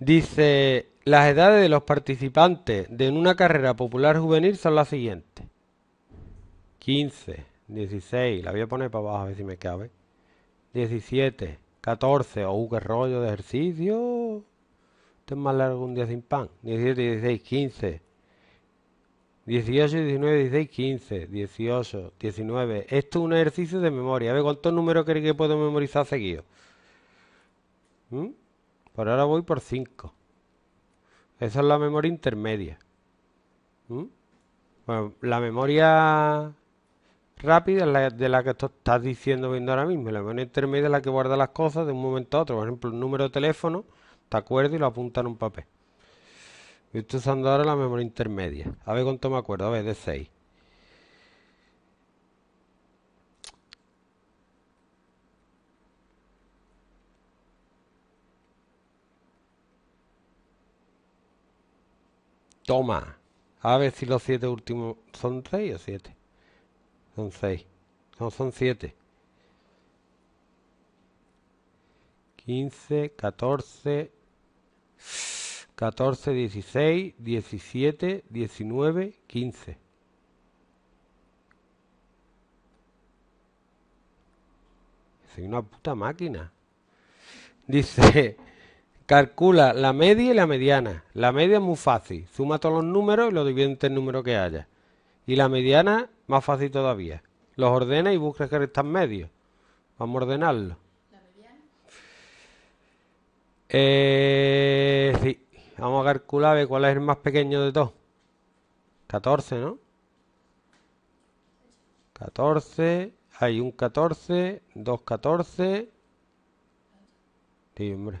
Dice, las edades de los participantes de una carrera popular juvenil son las siguientes. 15, 16, la voy a poner para abajo a ver si me cabe. 17, 14, oh, qué rollo de ejercicio. Esto es más largo un día sin pan. 17, 16, 15. 18, 19, 16, 15, 18, 19. Esto es un ejercicio de memoria. A ver, ¿cuántos números crees que puedo memorizar seguido? ¿Mm? Por ahora voy por 5. Esa es la memoria intermedia. ¿Mm? la memoria rápida es la de la que estás diciendo viendo ahora mismo. La memoria intermedia es la que guarda las cosas de un momento a otro. Por ejemplo, un número de teléfono, te acuerdo y lo apunta en un papel. Yo estoy usando ahora la memoria intermedia. A ver cuánto me acuerdo. A ver, de 6. Toma. A ver si los siete últimos son seis o siete. Son seis. No, son siete. 15, 14, 14, 16, 17, 19, 15. Soy una puta máquina. Dice, Calcula la media y la mediana. La media es muy fácil. Suma todos los números y lo divide entre el número que haya. Y la mediana, más fácil todavía. Los ordena y busca que en medio Vamos a ordenarlo. ¿La eh, sí. Vamos a calcular a cuál es el más pequeño de todos. 14, ¿no? 14. Hay un 14, dos 14. Sí, hombre.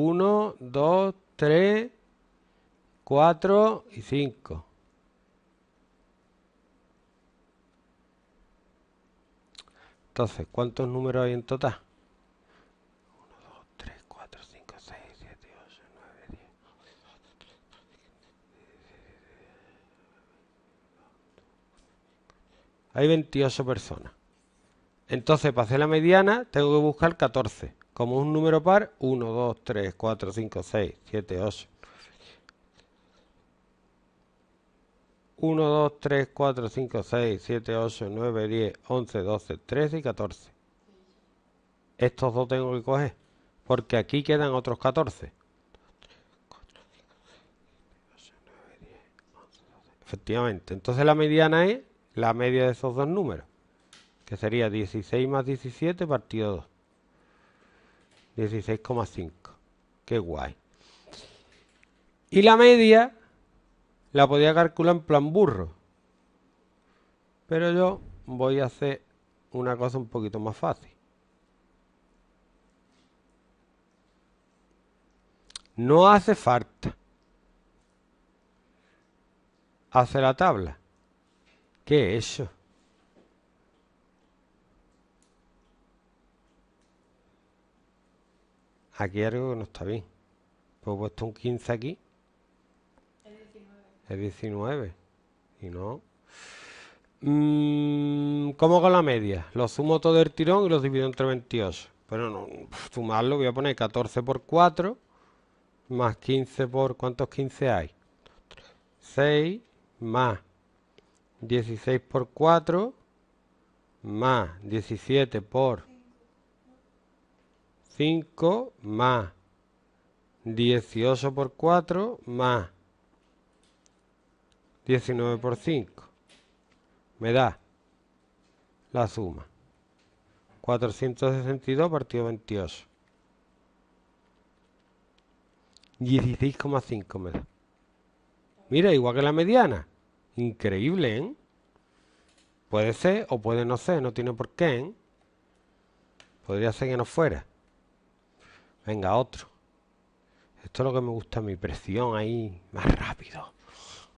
1, 2, 3, 4 y 5. Entonces, ¿cuántos números hay en total? 1, 2, 3, 4, 5, 6, 7, 8, 9, 10. 11, hay 28 personas. Entonces, para hacer la mediana, tengo que buscar 14 como un número par 1, 2, 3, 4, 5, 6, 7, 8. 1, 2, 3, 4, 5, 6, 7, 8, 9, 10, 11, 12, 13 y 14. Estos dos tengo que coger, porque aquí quedan otros 14. Efectivamente, entonces la mediana es la media de esos dos números, que sería 16 más 17 partido 2. 16,5. Qué guay. Y la media la podía calcular en plan burro. Pero yo voy a hacer una cosa un poquito más fácil. No hace falta hace la tabla. ¿Qué es eso? Aquí algo que no está bien. Pues he puesto un 15 aquí. Es 19. Es 19. Y no. Mm, ¿Cómo hago la media? Lo sumo todo el tirón y lo divido entre 28. Pero no, sumarlo voy a poner 14 por 4 más 15 por... ¿Cuántos 15 hay? 6 más 16 por 4 más 17 por 5 más 18 por 4 más 19 por 5. Me da la suma. 462 partido 28. 16,5 me da. Mira, igual que la mediana. Increíble, ¿eh? Puede ser o puede no ser, no tiene por qué, ¿eh? Podría ser que no fuera. Venga, otro. Esto es lo que me gusta mi presión ahí, más rápido.